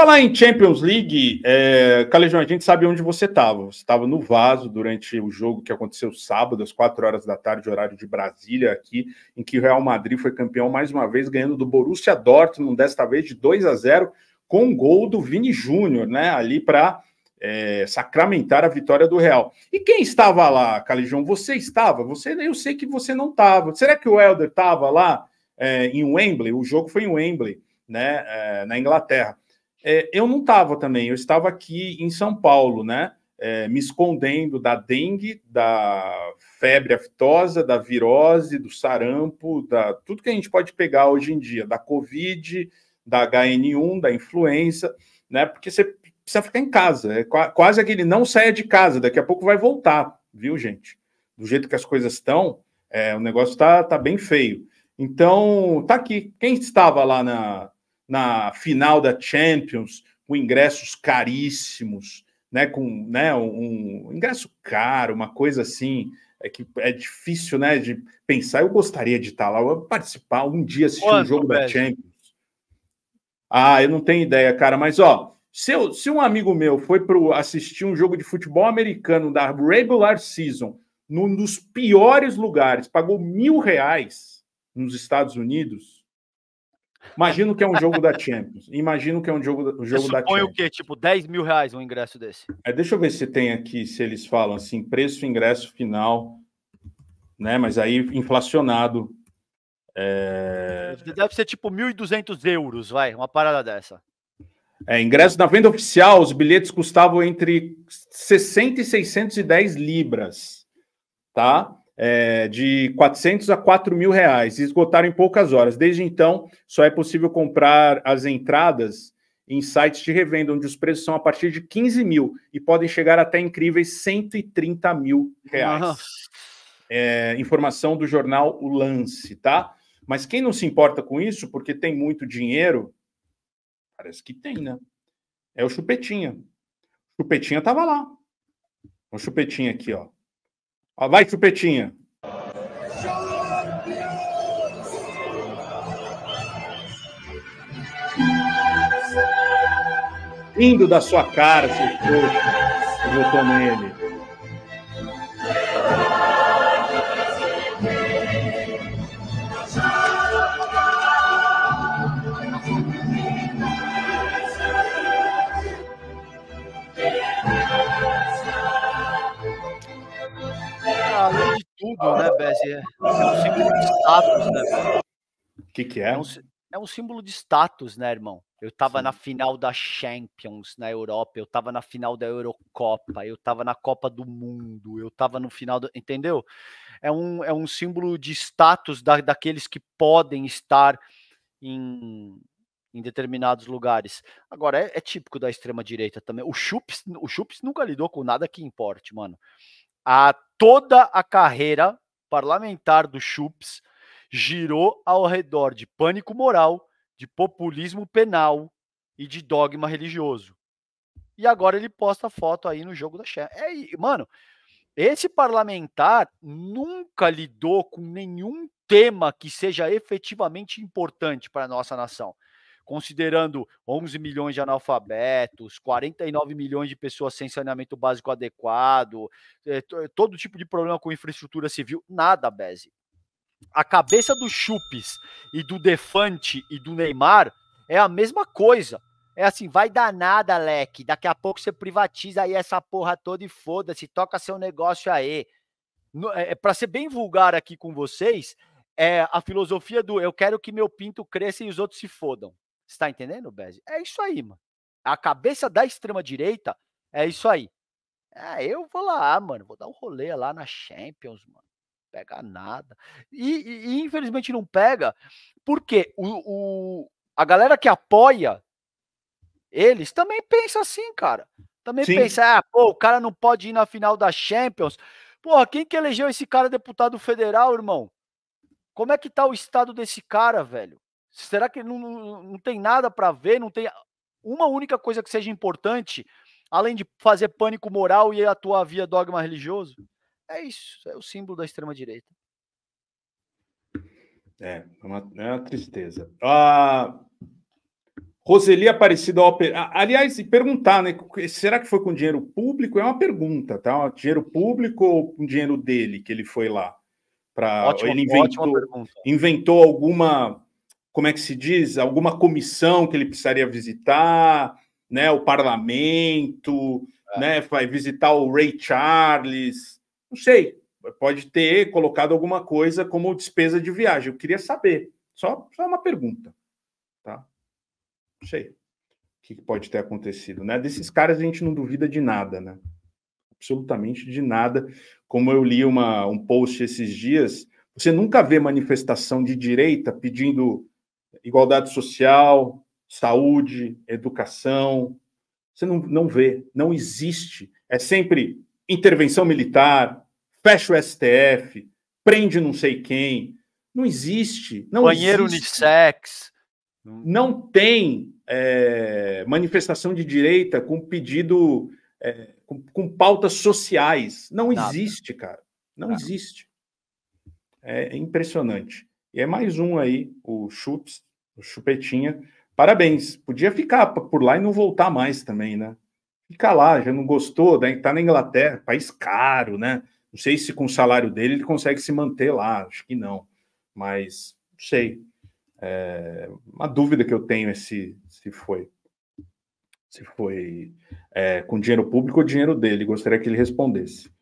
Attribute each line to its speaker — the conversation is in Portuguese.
Speaker 1: falar em Champions League, é, Calejão, a gente sabe onde você estava. Você estava no vaso durante o jogo que aconteceu sábado, às 4 horas da tarde, horário de Brasília, aqui, em que o Real Madrid foi campeão mais uma vez, ganhando do Borussia Dortmund, desta vez de 2 a 0, com um gol do Vini Júnior, né? Ali para é, sacramentar a vitória do Real. E quem estava lá, Calejão? Você estava? Você, eu sei que você não estava. Será que o Helder estava lá é, em Wembley? O jogo foi em Wembley, né? É, na Inglaterra. É, eu não estava também, eu estava aqui em São Paulo, né? É, me escondendo da dengue, da febre aftosa, da virose, do sarampo, da tudo que a gente pode pegar hoje em dia, da Covid, da HN1, da influenza, né? Porque você precisa ficar em casa. É quase aquele não saia de casa, daqui a pouco vai voltar, viu, gente? Do jeito que as coisas estão, é, o negócio está tá bem feio. Então, tá aqui. Quem estava lá na, na final da Champions, com ingressos caríssimos, né, com né, um, ingresso caro, uma coisa assim, é que é difícil né, de pensar. Eu gostaria de estar lá, participar um dia assistir Quanto, um jogo velho? da Champions. Ah, eu não tenho ideia, cara, mas ó, se, eu, se um amigo meu foi para assistir um jogo de futebol americano da regular season, num dos piores lugares, pagou mil reais nos Estados Unidos, Imagino que é um jogo da Champions. Imagino que é um jogo, um jogo da Champions. o
Speaker 2: quê? Tipo, 10 mil reais um ingresso desse?
Speaker 1: É, deixa eu ver se tem aqui, se eles falam assim, preço ingresso final, né? Mas aí inflacionado. É...
Speaker 2: Deve ser tipo 1.200 euros, vai, uma parada dessa.
Speaker 1: É, ingresso na venda oficial, os bilhetes custavam entre 60 e 610 libras, tá? é, de 400 a 4 mil reais, esgotaram em poucas horas. Desde então, só é possível comprar as entradas em sites de revenda, onde os preços são a partir de 15 mil e podem chegar até incríveis 130 mil reais. É, informação do jornal O Lance, tá? Mas quem não se importa com isso, porque tem muito dinheiro, parece que tem, né? É o Chupetinha. O Chupetinha tava lá. O Chupetinha aqui, ó. Ó, vai, chupetinha. Indo da sua cara, seu trouxa, votou nele.
Speaker 2: tudo, né, Bez? É um símbolo de status, né? O que, que é? É um, é um símbolo de status, né, irmão? Eu tava Sim. na final da Champions na Europa, eu tava na final da Eurocopa, eu tava na Copa do Mundo, eu tava no final, do, entendeu? É um, é um símbolo de status da, daqueles que podem estar em, em determinados lugares. Agora, é, é típico da extrema-direita também. O Chups, o Chups nunca lidou com nada que importe, mano a toda a carreira parlamentar do Chups girou ao redor de pânico moral, de populismo penal e de dogma religioso. E agora ele posta foto aí no jogo da Champions. É, mano, esse parlamentar nunca lidou com nenhum tema que seja efetivamente importante para a nossa nação considerando 11 milhões de analfabetos, 49 milhões de pessoas sem saneamento básico adequado, eh, eh, todo tipo de problema com infraestrutura civil, nada, Beze. A cabeça do Chupes e do Defante e do Neymar é a mesma coisa. É assim, vai dar nada, leque. Daqui a pouco você privatiza aí essa porra toda e foda-se, toca seu negócio aí. É, é Para ser bem vulgar aqui com vocês, é a filosofia do eu quero que meu pinto cresça e os outros se fodam. Está entendendo, Bez? É isso aí, mano. A cabeça da extrema-direita é isso aí. É, eu vou lá, mano, vou dar um rolê lá na Champions, mano. Pega nada. E, e, e infelizmente não pega, porque o, o, a galera que apoia eles também pensa assim, cara. Também Sim. pensa, ah, pô, o cara não pode ir na final da Champions. Porra, quem que elegeu esse cara deputado federal, irmão? Como é que tá o estado desse cara, velho? Será que não, não, não tem nada para ver? Não tem uma única coisa que seja importante, além de fazer pânico moral e atuar via dogma religioso? É isso, é o símbolo da extrema-direita.
Speaker 1: É, é uma, é uma tristeza. Ah, Roseli Aparecida Aliás, e perguntar, né? Será que foi com dinheiro público? É uma pergunta, tá? Dinheiro público ou com dinheiro dele que ele foi lá? Pra, ótima, ele inventou, inventou alguma como é que se diz, alguma comissão que ele precisaria visitar, né, o parlamento, é. né, vai visitar o Ray Charles, não sei, pode ter colocado alguma coisa como despesa de viagem. Eu queria saber, só, só uma pergunta, tá? Não sei o que pode ter acontecido, né? Desses caras a gente não duvida de nada, né? Absolutamente de nada. Como eu li uma, um post esses dias, você nunca vê manifestação de direita pedindo igualdade social, saúde, educação. Você não, não vê, não existe. É sempre intervenção militar, fecha o STF, prende não sei quem. Não existe. Não Banheiro
Speaker 2: unissex.
Speaker 1: Não tem é, manifestação de direita com pedido, é, com, com, pautas sociais. Não Nada. existe, cara. Não Nada. existe. É impressionante. E é mais um aí, o Chups, o Chupetinha. Parabéns. Podia ficar por lá e não voltar mais também, né? Fica lá, já não gostou, né? tá na Inglaterra, país caro, né? Não sei se com o salário dele ele consegue se manter lá, acho que não. Mas não sei. É uma dúvida que eu tenho é se, se foi. Se foi é, com dinheiro público ou dinheiro dele. Gostaria que ele
Speaker 2: respondesse.